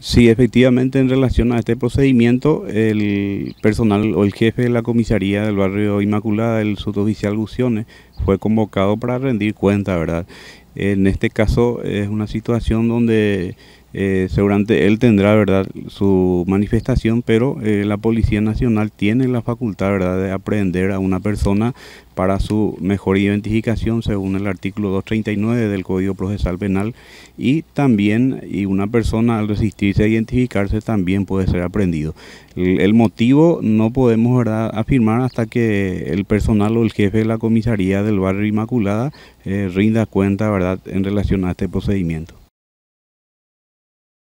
Sí, efectivamente, en relación a este procedimiento, el personal o el jefe de la comisaría del barrio Inmaculada, el suboficial Alusiones fue convocado para rendir cuenta, ¿verdad? En este caso es una situación donde eh, seguramente él tendrá verdad su manifestación pero eh, la policía nacional tiene la facultad de aprender a una persona para su mejor identificación según el artículo 239 del código procesal penal y también y una persona al resistirse a identificarse también puede ser aprendido. el, motivo no podemos afirmar hasta que el personal o el jefe de la comisaría del barrio inmaculada eh, rinda cuenta verdad en relación a este procedimiento